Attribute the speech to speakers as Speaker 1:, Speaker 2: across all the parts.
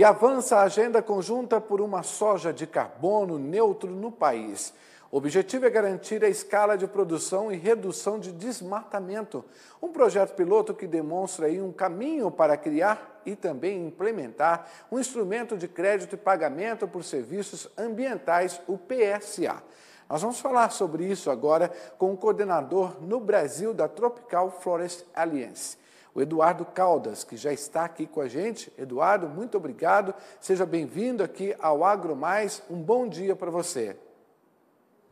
Speaker 1: e avança a agenda conjunta por uma soja de carbono neutro no país. O objetivo é garantir a escala de produção e redução de desmatamento, um projeto piloto que demonstra aí um caminho para criar e também implementar um instrumento de crédito e pagamento por serviços ambientais, o PSA. Nós vamos falar sobre isso agora com o coordenador no Brasil da Tropical Forest Alliance, o Eduardo Caldas, que já está aqui com a gente. Eduardo, muito obrigado. Seja bem-vindo aqui ao Agro Mais. Um bom dia para você.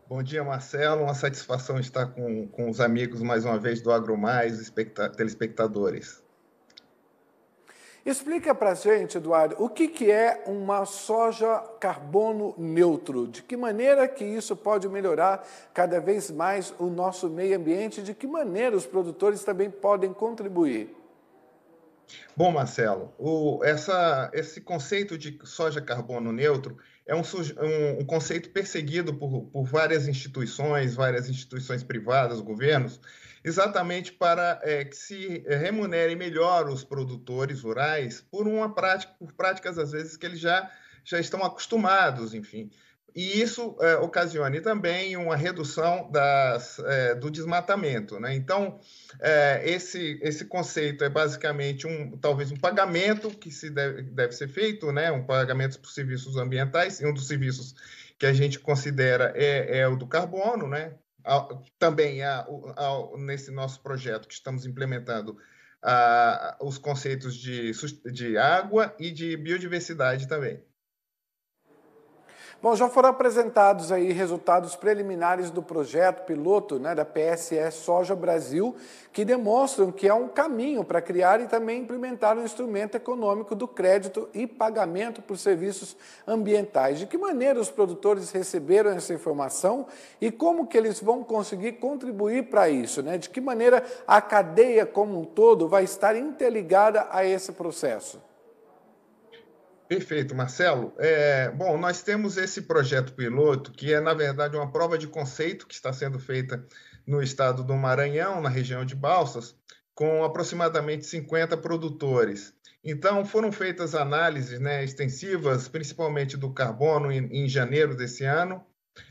Speaker 2: Bom dia, Marcelo. Uma satisfação estar com, com os amigos mais uma vez do Agro Mais, telespectadores.
Speaker 1: Explica para a gente, Eduardo, o que, que é uma soja carbono neutro? De que maneira que isso pode melhorar cada vez mais o nosso meio ambiente? De que maneira os produtores também podem contribuir?
Speaker 2: Bom, Marcelo, o, essa, esse conceito de soja carbono neutro é um, um, um conceito perseguido por, por várias instituições, várias instituições privadas, governos, exatamente para é, que se é, remunerem melhor os produtores rurais por uma prática, por práticas às vezes que eles já, já estão acostumados, enfim. E isso é, ocasione também uma redução das, é, do desmatamento. Né? Então, é, esse, esse conceito é basicamente um, talvez um pagamento que se deve, deve ser feito, né? um pagamento por serviços ambientais, e um dos serviços que a gente considera é, é o do carbono, né? também nesse nosso projeto que estamos implementando a, os conceitos de, de água e de biodiversidade também.
Speaker 1: Bom, já foram apresentados aí resultados preliminares do projeto piloto né, da PSE Soja Brasil, que demonstram que é um caminho para criar e também implementar o um instrumento econômico do crédito e pagamento por serviços ambientais. De que maneira os produtores receberam essa informação e como que eles vão conseguir contribuir para isso? Né? De que maneira a cadeia como um todo vai estar interligada a esse processo?
Speaker 2: Perfeito, Marcelo. É, bom, nós temos esse projeto piloto, que é, na verdade, uma prova de conceito que está sendo feita no estado do Maranhão, na região de Balsas, com aproximadamente 50 produtores. Então, foram feitas análises né, extensivas, principalmente do carbono, em, em janeiro desse ano.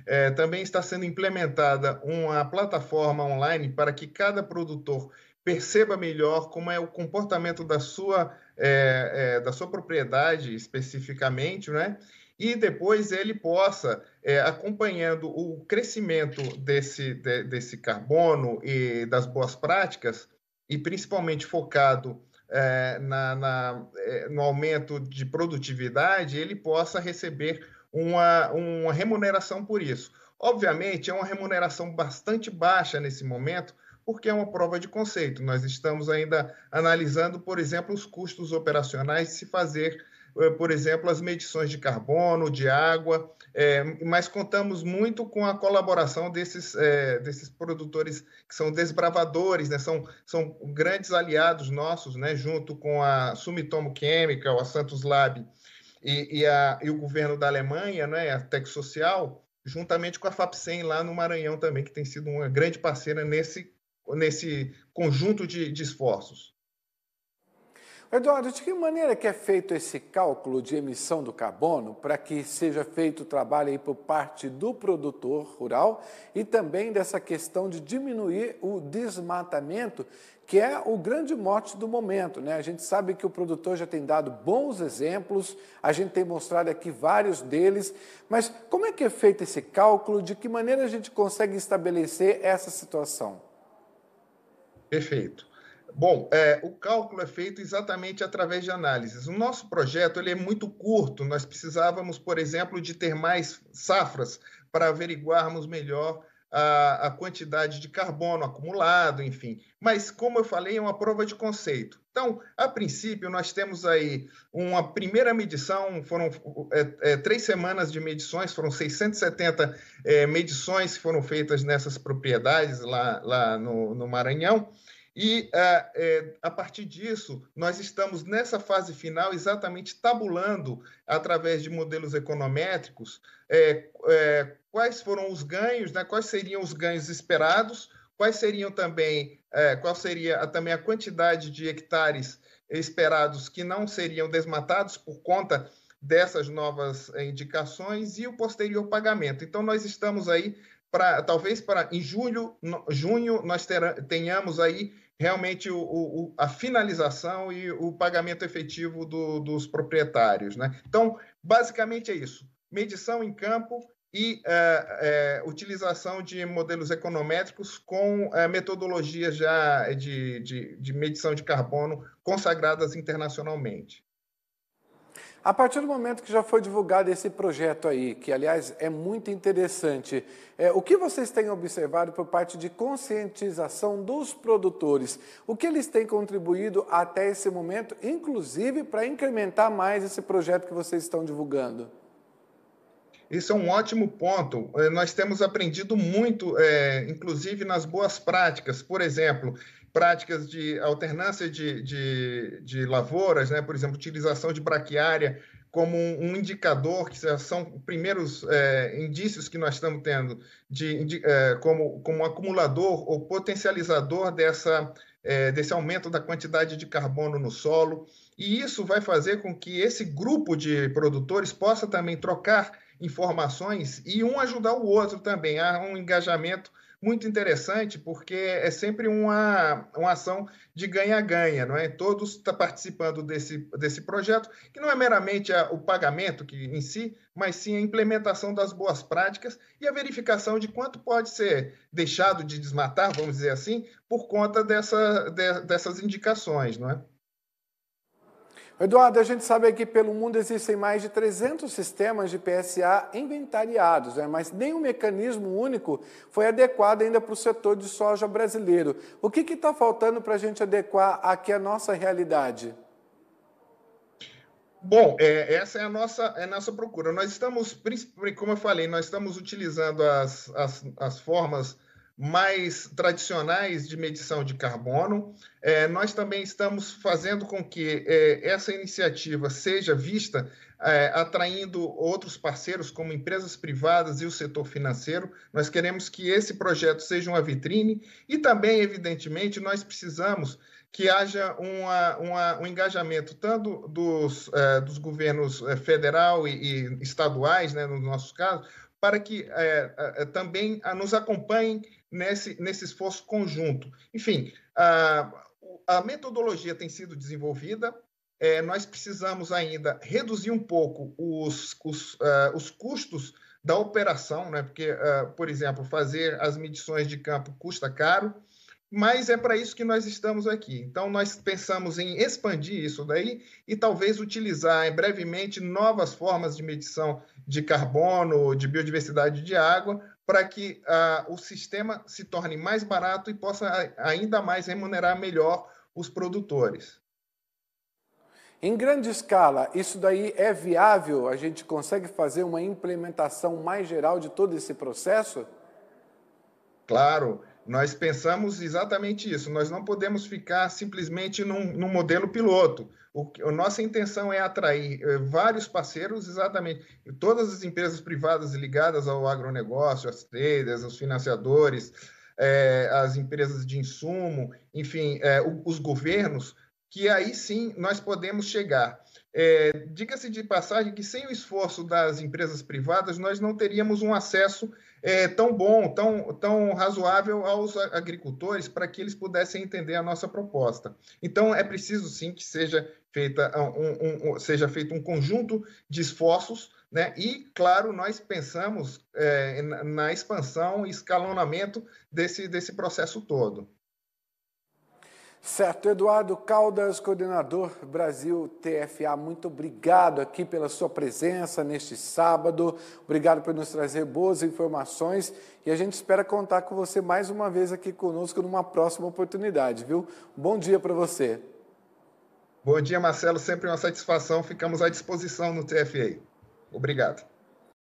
Speaker 2: É, também está sendo implementada uma plataforma online para que cada produtor perceba melhor como é o comportamento da sua, é, é, da sua propriedade especificamente, né? e depois ele possa, é, acompanhando o crescimento desse, de, desse carbono e das boas práticas, e principalmente focado é, na, na é, no aumento de produtividade, ele possa receber uma, uma remuneração por isso. Obviamente, é uma remuneração bastante baixa nesse momento, porque é uma prova de conceito. Nós estamos ainda analisando, por exemplo, os custos operacionais de se fazer, eh, por exemplo, as medições de carbono, de água, é, mas contamos muito com a colaboração desses, é, desses produtores que são desbravadores, né? são, são grandes aliados nossos, né? junto com a Sumitomo Química, a Santos Lab e, e, a, e o governo da Alemanha, né? a Tec Social, juntamente com a FAPSEM lá no Maranhão também, que tem sido uma grande parceira nesse nesse conjunto de, de esforços.
Speaker 1: Eduardo, de que maneira que é feito esse cálculo de emissão do carbono para que seja feito o trabalho aí por parte do produtor rural e também dessa questão de diminuir o desmatamento, que é o grande mote do momento, né? A gente sabe que o produtor já tem dado bons exemplos, a gente tem mostrado aqui vários deles, mas como é que é feito esse cálculo? De que maneira a gente consegue estabelecer essa situação? Perfeito.
Speaker 2: Bom, é, o cálculo é feito exatamente através de análises. O nosso projeto ele é muito curto, nós precisávamos, por exemplo, de ter mais safras para averiguarmos melhor a, a, quantidade de carbono acumulado, enfim. Mas, como eu falei, é uma prova de conceito. Então, a princípio, nós temos aí uma primeira medição, foram é, é, três semanas de medições, foram 670 é, medições que foram feitas nessas propriedades lá, lá no, no Maranhão. E é, é, a partir disso, nós estamos nessa fase final exatamente tabulando, através de modelos econométricos, é, quais foram os ganhos, né? quais seriam os ganhos esperados, quais seriam também, qual seria também a quantidade de hectares esperados que não seriam desmatados por conta dessas novas indicações e o posterior pagamento. Então, nós estamos aí para talvez para em julho, no, junho nós tenhamos aí realmente o, o, a finalização e o pagamento efetivo do, dos proprietários. Né? Então, basicamente é isso: medição em campo e é, é, utilização de modelos econométricos com é, metodologias já de, de, de medição de carbono consagradas internacionalmente.
Speaker 1: A partir do momento que já foi divulgado esse projeto aí, que aliás é muito interessante, é, o que vocês têm observado por parte de conscientização dos produtores? O que eles têm contribuído até esse momento, inclusive para incrementar mais esse projeto que vocês estão divulgando? Isso é um ótimo
Speaker 2: ponto. É, nós temos aprendido muito, é, inclusive nas boas práticas. Por exemplo, práticas de alternância de, de, de lavouras, né? por exemplo, utilização de braquiária como um, indicador, que são primeiros é, indícios que nós estamos tendo de, de é, como, como acumulador ou potencializador dessa, é, desse aumento da quantidade de carbono no solo. E isso vai fazer com que esse grupo de produtores possa também trocar informações e um ajudar o outro também. Há um engajamento muito interessante, porque é sempre uma, uma ação de ganha-ganha, não é? Todos estão tá participando desse, desse projeto, que não é meramente a, o pagamento que, em si, mas sim a implementação das boas práticas e a verificação de quanto pode ser deixado de desmatar, vamos dizer assim, por conta dessa, de,
Speaker 1: dessas indicações, não é? Eduardo, a gente sabe que pelo mundo existem mais de 300 sistemas de PSA inventariados, né? mas nenhum mecanismo único foi adequado ainda para o setor de soja brasileiro. O que está faltando para a gente adequar aqui à nossa realidade? Bom,
Speaker 2: é, essa é a, nossa, é a nossa procura. Nós estamos, como eu falei, nós estamos utilizando as, as, as formas mais tradicionais de medição de carbono. É, nós também estamos fazendo com que é, essa iniciativa seja vista é, atraindo outros parceiros, como empresas privadas e o setor financeiro. Nós queremos que esse projeto seja uma vitrine e também, evidentemente, nós precisamos que haja uma, uma, um engajamento tanto dos, é, dos governos é, federal e, e estaduais, né, no nosso caso, para que é, é, é também ah, nos acompanhem nesse, nesse esforço conjunto. Enfim, a, a metodologia tem sido desenvolvida, é, nós precisamos ainda reduzir um pouco os, os, uh, os custos da operação, né? porque, uh, por exemplo, fazer as medições de campo custa caro, mas é para isso que nós estamos aqui. Então, nós pensamos em expandir isso daí e talvez utilizar brevemente novas formas de medição de carbono, de biodiversidade de água, para que uh, o sistema se torne mais barato e possa ainda mais remunerar melhor
Speaker 1: os produtores. Em grande escala, isso daí é viável? A gente consegue fazer uma implementação mais geral de todo esse processo?
Speaker 2: Claro. Nós pensamos exatamente isso. Nós não podemos ficar simplesmente num, num modelo piloto. O, a nossa intenção é atrair eh, vários parceiros, exatamente. Todas as empresas privadas ligadas ao agronegócio, as traders, os financiadores, é, as empresas de insumo, enfim, é, os governos, que aí sim nós podemos chegar. É, Diga-se de passagem que sem o esforço das empresas privadas nós não teríamos um acesso é, tão bom, tão, tão razoável aos agricultores para que eles pudessem entender a nossa proposta. Então, é preciso sim que seja, feita ah, um, um, um seja feito um conjunto de esforços, né? e, claro, nós pensamos é, na expansão e escalonamento desse, desse processo todo.
Speaker 1: Certo, Eduardo Caldas, coordenador Brasil TFA, muito obrigado aqui pela sua presença neste sábado, obrigado por nos trazer boas informações e a gente espera contar com você mais uma vez aqui conosco numa próxima oportunidade, viu? Bom dia para você.
Speaker 2: Bom dia, Marcelo, sempre uma satisfação, ficamos à disposição no TFA. Obrigado.